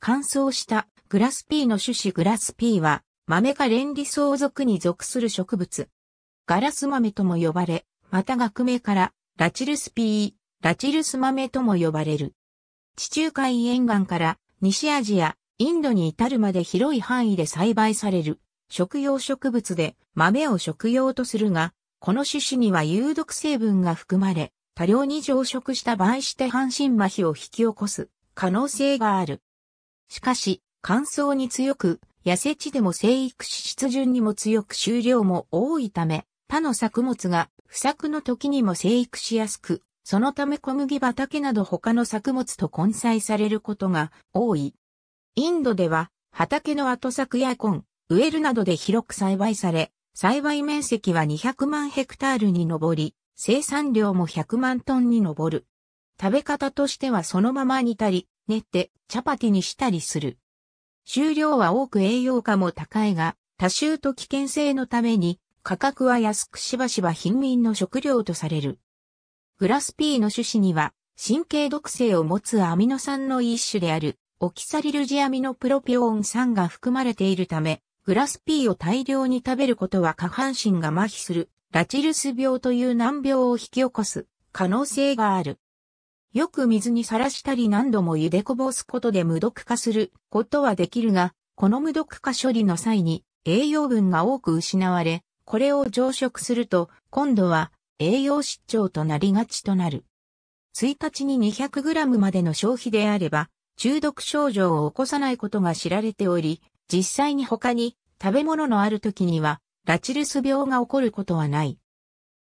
乾燥したグラスピーの種子グラスピーは豆か連理相続に属する植物。ガラス豆とも呼ばれ、また学名からラチルスピー、ラチルス豆とも呼ばれる。地中海沿岸から西アジア、インドに至るまで広い範囲で栽培される食用植物で豆を食用とするが、この種子には有毒成分が含まれ、多量に増殖した合して半身麻痺を引き起こす可能性がある。しかし、乾燥に強く、痩せ地でも生育し湿潤にも強く収量も多いため、他の作物が不作の時にも生育しやすく、そのため小麦畑など他の作物と混載されることが多い。インドでは畑の後作やコン、植えるなどで広く栽培され、栽培面積は200万ヘクタールに上り、生産量も100万トンに上る。食べ方としてはそのまま煮たり、練ってチャパティにしたりする。収量は多く栄養価も高いが、多臭と危険性のために、価格は安くしばしば貧民の食料とされる。グラス P の種子には、神経毒性を持つアミノ酸の一種である、オキサリルジアミノプロピオン酸が含まれているため、グラス P を大量に食べることは下半身が麻痺する、ラチルス病という難病を引き起こす可能性がある。よく水にさらしたり何度も茹でこぼすことで無毒化することはできるが、この無毒化処理の際に栄養分が多く失われ、これを増殖すると、今度は栄養失調となりがちとなる。1日に 200g までの消費であれば、中毒症状を起こさないことが知られており、実際に他に食べ物のある時には、ラチルス病が起こることはない。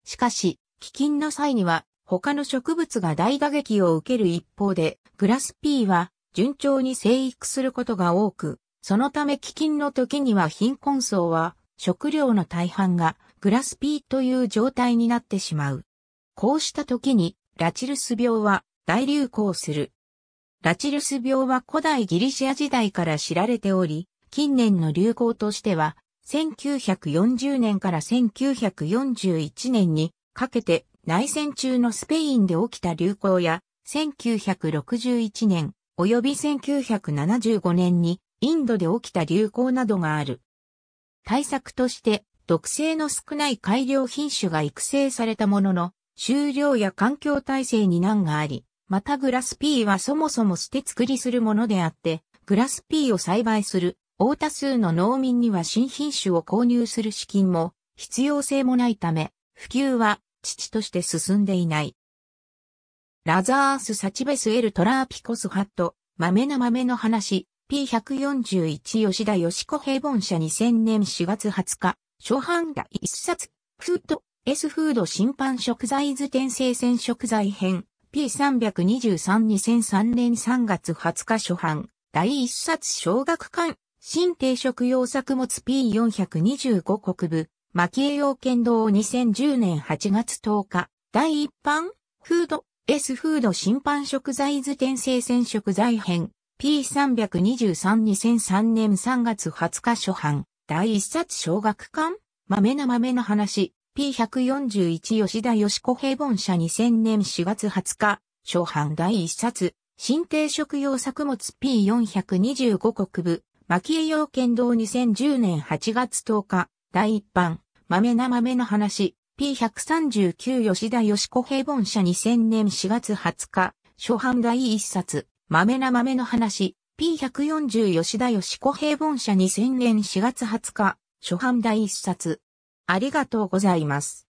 しかし、飢饉の際には他の植物が大打撃を受ける一方で、グラスピーは順調に生育することが多く、そのため基金の時には貧困層は食料の大半がグラスピーという状態になってしまう。こうした時にラチルス病は大流行する。ラチルス病は古代ギリシア時代から知られており、近年の流行としては1940年から1941年にかけて内戦中のスペインで起きた流行や、1961年、及び1975年に、インドで起きた流行などがある。対策として、毒性の少ない改良品種が育成されたものの、収量や環境体制に難があり、またグラスピーはそもそも捨て作りするものであって、グラスピーを栽培する大多数の農民には新品種を購入する資金も必要性もないため、普及は父として進んでいない。ラザース・サチベス・エル・トラーピコス・ハット、豆な豆の話、P141 吉田義子平凡社2000年4月20日、初版第1冊、フード、S フード審判食材図転生鮮食材編、P323-2003 年3月20日初版、第1冊小学館、新定食用作物 P425 国部、牧栄養剣道2010年8月10日、第一版、フード、S フード審判食材図転生鮮食材編、P323-2003 年3月20日初版、第一冊小学館、豆な豆の話、P141 吉田義子平凡社2000年4月20日、初版第一冊、新定食用作物 P425 国部、牧栄養剣道2010年8月10日、第一版、豆な豆の話、P139 吉田吉子平凡社2000年4月20日、初版第一冊、豆な豆の話、P140 吉田吉子平凡社2000年4月20日、初版第一冊。ありがとうございます。